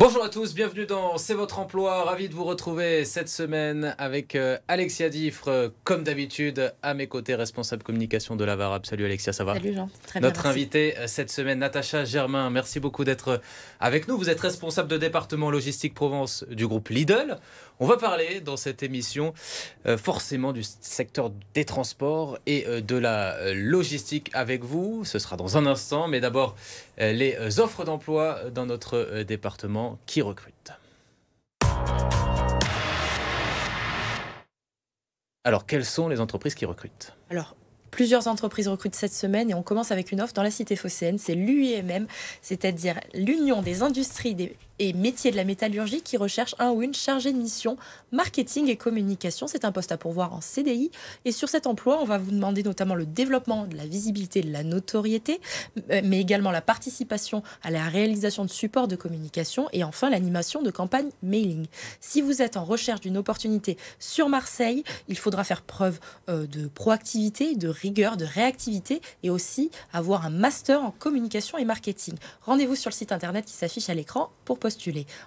Bonjour à tous, bienvenue dans C'est votre emploi. Ravi de vous retrouver cette semaine avec euh, Alexia Diffre, euh, comme d'habitude, à mes côtés, responsable communication de l'Avarab. Salut Alexia, ça va Salut Jean, très bien. Notre invitée euh, cette semaine, Natacha Germain, merci beaucoup d'être avec nous. Vous êtes responsable de département logistique Provence du groupe Lidl. On va parler dans cette émission forcément du secteur des transports et de la logistique avec vous. Ce sera dans un instant, mais d'abord les offres d'emploi dans notre département qui recrutent. Alors, quelles sont les entreprises qui recrutent Alors, Plusieurs entreprises recrutent cette semaine et on commence avec une offre dans la cité phocéenne. C'est l'UIMM, c'est-à-dire l'Union des industries des et métier de la métallurgie qui recherche un ou une chargée de mission marketing et communication. C'est un poste à pourvoir en CDI. Et sur cet emploi, on va vous demander notamment le développement de la visibilité, de la notoriété, euh, mais également la participation à la réalisation de supports de communication et enfin l'animation de campagnes mailing. Si vous êtes en recherche d'une opportunité sur Marseille, il faudra faire preuve euh, de proactivité, de rigueur, de réactivité et aussi avoir un master en communication et marketing. Rendez-vous sur le site internet qui s'affiche à l'écran pour poster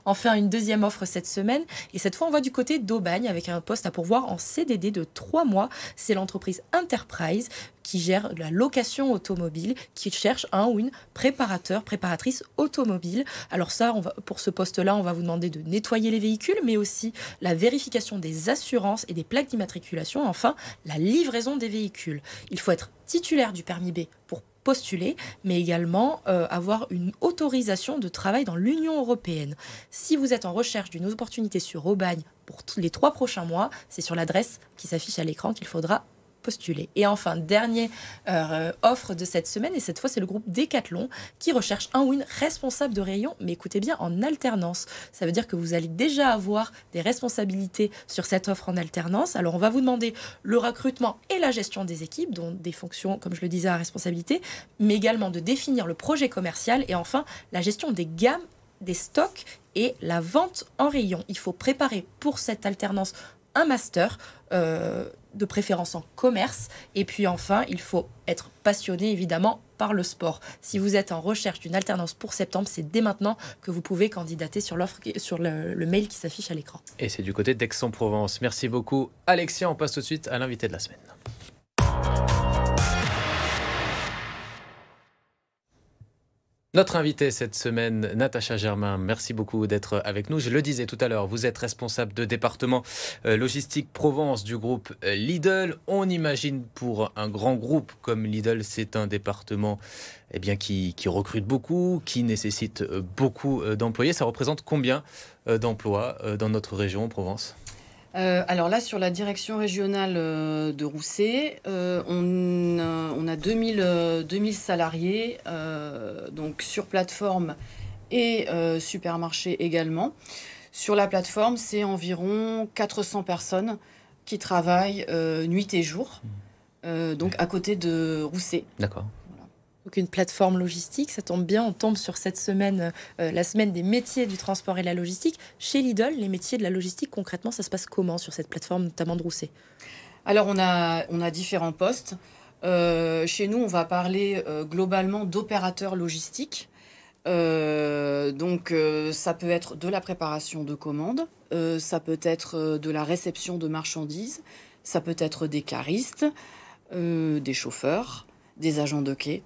Enfin, une deuxième offre cette semaine, et cette fois on va du côté d'Aubagne avec un poste à pourvoir en CDD de trois mois. C'est l'entreprise Enterprise qui gère la location automobile, qui cherche un ou une préparateur, préparatrice automobile. Alors ça, on va, pour ce poste-là, on va vous demander de nettoyer les véhicules, mais aussi la vérification des assurances et des plaques d'immatriculation, enfin la livraison des véhicules. Il faut être titulaire du permis B pour postuler, mais également euh, avoir une autorisation de travail dans l'Union européenne. Si vous êtes en recherche d'une opportunité sur Aubagne pour les trois prochains mois, c'est sur l'adresse qui s'affiche à l'écran qu'il faudra postuler. Et enfin, dernier euh, offre de cette semaine, et cette fois c'est le groupe Decathlon qui recherche un win responsable de rayon, mais écoutez bien, en alternance. Ça veut dire que vous allez déjà avoir des responsabilités sur cette offre en alternance. Alors on va vous demander le recrutement et la gestion des équipes, dont des fonctions, comme je le disais, à responsabilité, mais également de définir le projet commercial et enfin la gestion des gammes des stocks et la vente en rayon. Il faut préparer pour cette alternance un master, euh, de préférence en commerce. Et puis enfin, il faut être passionné évidemment par le sport. Si vous êtes en recherche d'une alternance pour septembre, c'est dès maintenant que vous pouvez candidater sur l'offre, sur le, le mail qui s'affiche à l'écran. Et c'est du côté d'Aix-en-Provence. Merci beaucoup, Alexia. On passe tout de suite à l'invité de la semaine. Notre invitée cette semaine, Natacha Germain, merci beaucoup d'être avec nous. Je le disais tout à l'heure, vous êtes responsable de département euh, logistique Provence du groupe euh, Lidl. On imagine pour un grand groupe comme Lidl, c'est un département eh bien, qui, qui, recrute beaucoup, qui nécessite euh, beaucoup d'employés. Ça représente combien d'emplois dans notre région en Provence euh, alors là, sur la direction régionale euh, de Rousset, euh, on, a 2000, 2000 salariés, donc sur plateforme et supermarché également. Sur la plateforme, c'est environ 400 personnes qui travaillent nuit et jour, mmh. donc à côté de Rousset. D'accord. Donc une plateforme logistique, ça tombe bien, on tombe sur cette semaine, euh, la semaine des métiers du transport et de la logistique. Chez Lidl, les métiers de la logistique, concrètement, ça se passe comment sur cette plateforme, notamment de Rousset Alors on a, on a différents postes. Euh, chez nous, on va parler euh, globalement d'opérateurs logistiques. donc ça peut être de la préparation de commandes, ça peut être de la réception de marchandises, ça peut être des caristes, des chauffeurs, des agents de quai.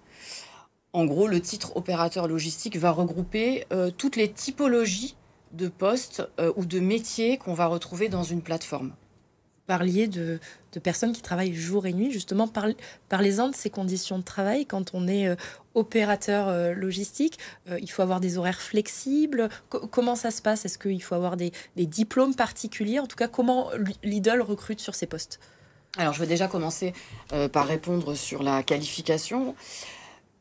En gros, le titre opérateur logistique va regrouper euh, toutes les typologies de postes euh, ou de métiers qu'on va retrouver dans une plateforme. Vous parliez de, personnes qui travaillent jour et nuit, justement, par, parlez-en de ces conditions de travail quand on est euh, opérateur logistique. il faut avoir des horaires flexibles. comment ça se passe Est-ce qu'il faut avoir des, diplômes particuliers En tout cas, comment Lidl recrute sur ces postes alors, je vais déjà commencer par répondre sur la qualification.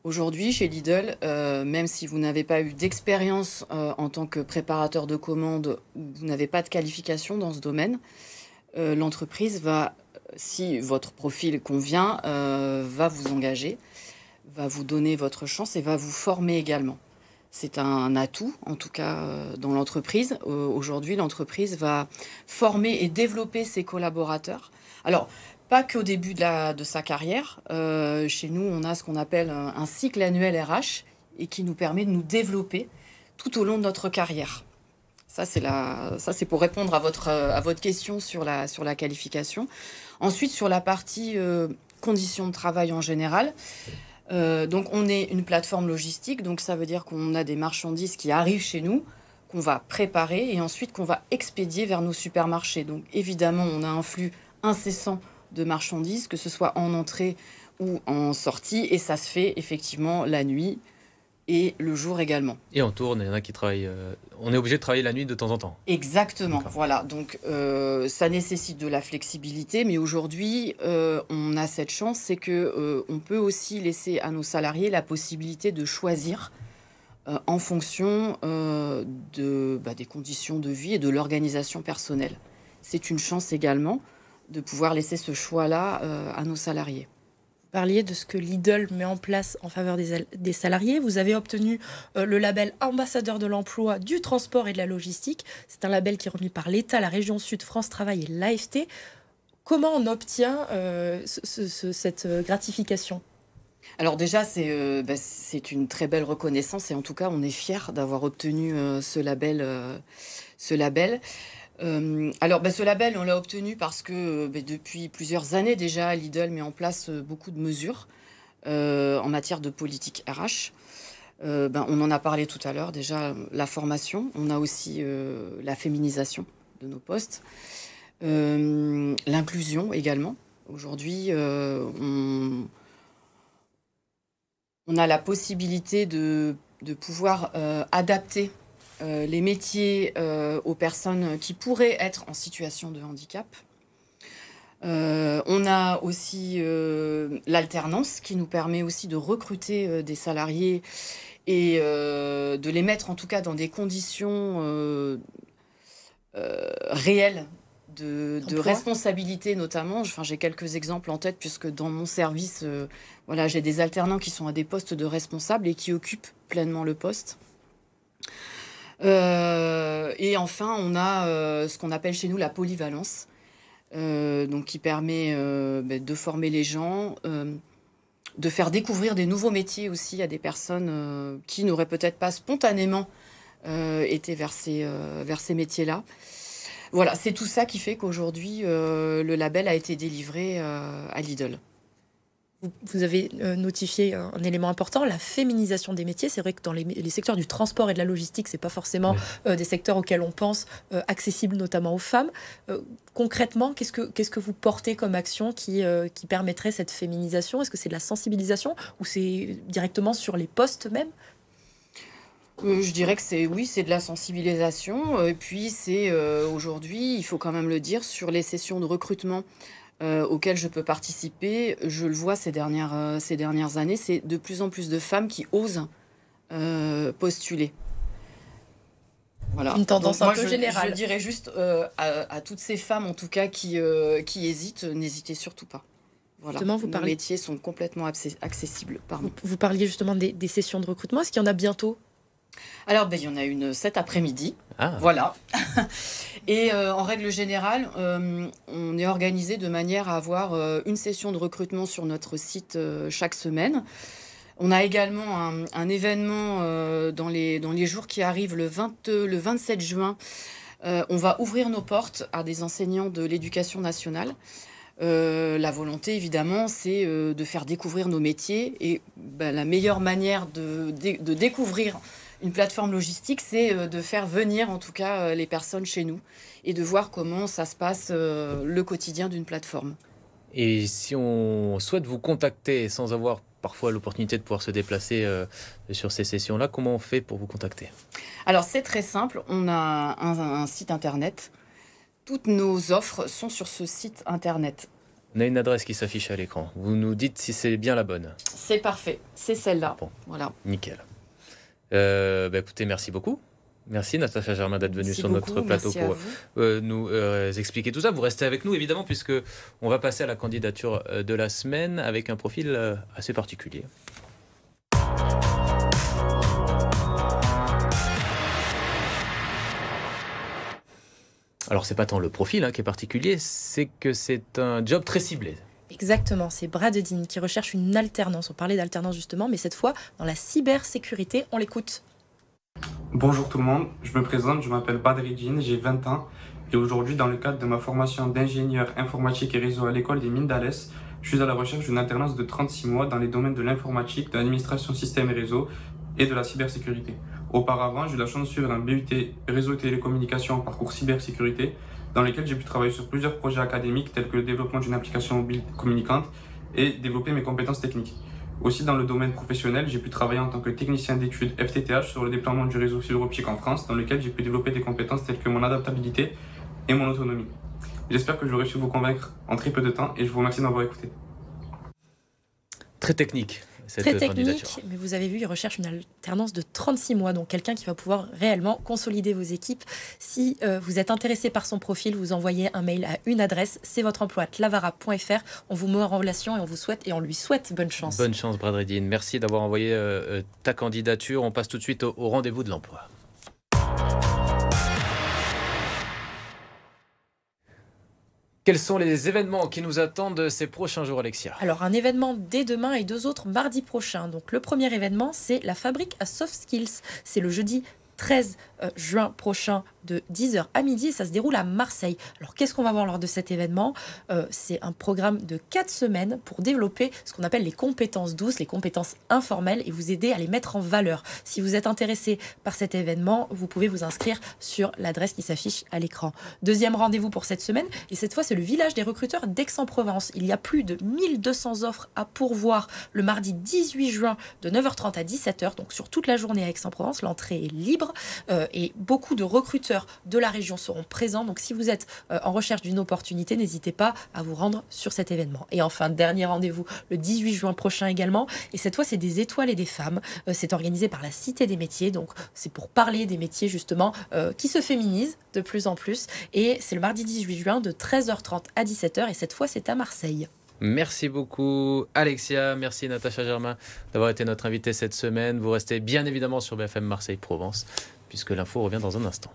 Aujourd'hui, chez Lidl, euh, même si vous n'avez pas eu d'expérience euh, en tant que préparateur de commandes vous n'avez pas de qualification dans ce domaine, euh, l'entreprise va, si votre profil convient, va vous engager, va vous donner votre chance et va vous former également. C'est un atout, en tout cas dans l'entreprise. Aujourd'hui, l'entreprise va former et développer ses collaborateurs. Alors, pas qu'au début de, sa carrière. Euh, chez nous, on a ce qu'on appelle un, cycle annuel RH et qui nous permet de nous développer tout au long de notre carrière. Ça, c'est, ça, c'est pour répondre à votre, question sur la, qualification. Ensuite, sur la partie euh, conditions de travail en général. Euh, donc, on est une plateforme logistique, donc ça veut dire qu'on a des marchandises qui arrivent chez nous, qu'on va préparer et ensuite qu'on va expédier vers nos supermarchés. Donc, évidemment, on a un flux incessant de marchandises, que ce soit en entrée ou en sortie. Et ça se fait effectivement la nuit et le jour également. Et on tourne, il y en a qui travaillent. Euh, on est obligé de travailler la nuit de temps en temps. Exactement, voilà. Donc euh, ça nécessite de la flexibilité, mais aujourd'hui euh, on a cette chance, c'est que on peut aussi laisser à nos salariés la possibilité de choisir en fonction bah, des conditions de vie et de l'organisation personnelle. C'est une chance également de pouvoir laisser ce choix-là euh, à nos salariés. Vous parliez de ce que Lidl met en place en faveur des, salariés. Vous avez obtenu euh, le label ambassadeur de l'emploi, du transport et de la logistique. C'est un label qui est remis par l'État, la région Sud, France Travail et l'AFT. Comment on obtient euh, cette gratification alors déjà, bah, c'est une très belle reconnaissance et en tout cas, on est fier d'avoir obtenu ce label. ce label. Euh, alors, bah, ce label, on l'a obtenu parce que euh, bah, depuis plusieurs années déjà, Lidl met en place euh, beaucoup de mesures en matière de politique RH. Bah, on en a parlé tout à l'heure déjà, la formation, on a aussi la féminisation de nos postes, l'inclusion également. Aujourd'hui, on, a la possibilité de pouvoir adapter euh, les métiers euh, aux personnes qui pourraient être en situation de handicap. Euh, on a aussi l'alternance qui nous permet aussi de recruter des salariés et de les mettre en tout cas dans des conditions réelles de, responsabilité notamment. Enfin, j'ai quelques exemples en tête puisque dans mon service, voilà, j'ai des alternants qui sont à des postes de responsables et qui occupent pleinement le poste. Euh, et enfin, on a euh, ce qu'on appelle chez nous la polyvalence, euh, donc qui permet ben, de former les gens de faire découvrir des nouveaux métiers aussi à des personnes qui n'auraient peut-être pas spontanément été versés vers ces métiers-là. Voilà, c'est tout ça qui fait qu'aujourd'hui, le label a été délivré à Lidl. Vous avez euh, notifié un élément important, la féminisation des métiers. C'est vrai que dans les, secteurs du transport et de la logistique, c'est pas forcément euh, des secteurs auxquels on pense, euh, accessibles notamment aux femmes. concrètement, qu'est-ce que qu'est-ce que vous portez comme action qui qui permettrait cette féminisation Est-ce que c'est de la sensibilisation ou c'est directement sur les postes même je dirais que c'est oui, c'est de la sensibilisation. Et puis c'est aujourd'hui, il faut quand même le dire, sur les sessions de recrutement. Euh, auxquelles je peux participer, je le vois ces dernières, euh, ces dernières années, c'est de plus en plus de femmes qui osent euh, postuler. Voilà. Une tendance un peu générale. Je dirais juste à, toutes ces femmes, en tout cas, qui, qui hésitent, n'hésitez surtout pas. Voilà. Justement, vous Nos métiers sont complètement accessibles. Pardon. Vous, vous, parliez justement des, des sessions de recrutement. Est-ce qu'il y en a bientôt alors, ben, il y en a une cet après-midi. Ah. Voilà. Et euh, en règle générale, euh, on est organisé de manière à avoir euh, une session de recrutement sur notre site chaque semaine. On a également un, événement dans, les, jours qui arrivent, le, 27 juin. on va ouvrir nos portes à des enseignants de l'éducation nationale. la volonté, évidemment, c'est de faire découvrir nos métiers. Et ben, la meilleure manière de découvrir une plateforme logistique, c'est euh, de faire venir en tout cas euh, les personnes chez nous et de voir comment ça se passe euh, le quotidien d'une plateforme. Et si on souhaite vous contacter sans avoir parfois l'opportunité de pouvoir se déplacer sur ces sessions-là, comment on fait pour vous contacter Alors c'est très simple, on a un, site internet. Toutes nos offres sont sur ce site internet. On a une adresse qui s'affiche à l'écran. Vous nous dites si c'est bien la bonne. C'est parfait, c'est celle-là. Bon, voilà. Nickel. Euh, bah, écoutez, merci beaucoup. Merci Natacha Germain d'être venue sur notre plateau pour euh, nous euh, expliquer tout ça. Vous restez avec nous évidemment puisque on va passer à la candidature de la semaine avec un profil assez particulier. Alors c'est pas tant le profil hein, qui est particulier, c'est que c'est un job très ciblé. Exactement, c'est Bradedine qui recherche une alternance. On parlait d'alternance justement, mais cette fois dans la cybersécurité, on l'écoute. Bonjour tout le monde, je me présente, je m'appelle Badridine, j'ai 20 ans et aujourd'hui dans le cadre de ma formation d'ingénieur informatique et réseau à l'école des mines d'Alès, je suis à la recherche d'une alternance de 36 mois dans les domaines de l'informatique, de l'administration système et réseau et de la cybersécurité. Auparavant, j'ai eu la chance de suivre un BUT réseau télécommunications en parcours cybersécurité dans lesquels j'ai pu travailler sur plusieurs projets académiques tels que le développement d'une application mobile communicante et développer mes compétences techniques. Aussi dans le domaine professionnel, j'ai pu travailler en tant que technicien d'études FTTH sur le déploiement du réseau fibre optique en France, dans lequel j'ai pu développer des compétences telles que mon adaptabilité et mon autonomie. J'espère que j'aurai su vous convaincre en très peu de temps et je vous remercie d'avoir écouté. Très technique. Très technique, mais vous avez vu, il recherche une alternance de 36 mois, donc quelqu'un qui va pouvoir réellement consolider vos équipes. Si euh, vous êtes intéressé par son profil, vous envoyez un mail à une adresse, c'est votre emploi, clavara.fr. On vous met en relation et on vous souhaite et on lui souhaite bonne chance. Bonne chance, Bradredine. Merci d'avoir envoyé euh, euh, ta candidature. On passe tout de suite au rendez-vous de l'emploi. Quels sont les événements qui nous attendent ces prochains jours, Alexia Alors, un événement dès demain et deux autres mardi prochain. Donc, le premier événement, c'est la fabrique à soft skills. C'est le jeudi 13 euh, juin prochain de 10h à midi et ça se déroule à Marseille. Alors qu'est-ce qu'on va voir lors de cet événement euh, C'est un programme de 4 semaines pour développer ce qu'on appelle les compétences douces, les compétences informelles et vous aider à les mettre en valeur. Si vous êtes intéressé par cet événement, vous pouvez vous inscrire sur l'adresse qui s'affiche à l'écran. Deuxième rendez-vous pour cette semaine et cette fois c'est le village des recruteurs d'Aix-en-Provence. Il y a plus de 1200 offres à pourvoir le mardi 18 juin de 9h30 à 17h, donc sur toute la journée à Aix-en-Provence. L'entrée est libre euh, et beaucoup de recruteurs de la région seront présents. Donc si vous êtes euh, en recherche d'une opportunité, n'hésitez pas à vous rendre sur cet événement. Et enfin, dernier rendez-vous le 18 juin prochain également. Et cette fois, c'est des étoiles et des femmes. Euh, c'est organisé par la Cité des métiers. Donc c'est pour parler des métiers justement euh, qui se féminisent de plus en plus. Et c'est le mardi 18 juin de 13h30 à 17h. Et cette fois, c'est à Marseille. Merci beaucoup Alexia, merci Natacha Germain d'avoir été notre invitée cette semaine. Vous restez bien évidemment sur BFM Marseille Provence puisque l'info revient dans un instant.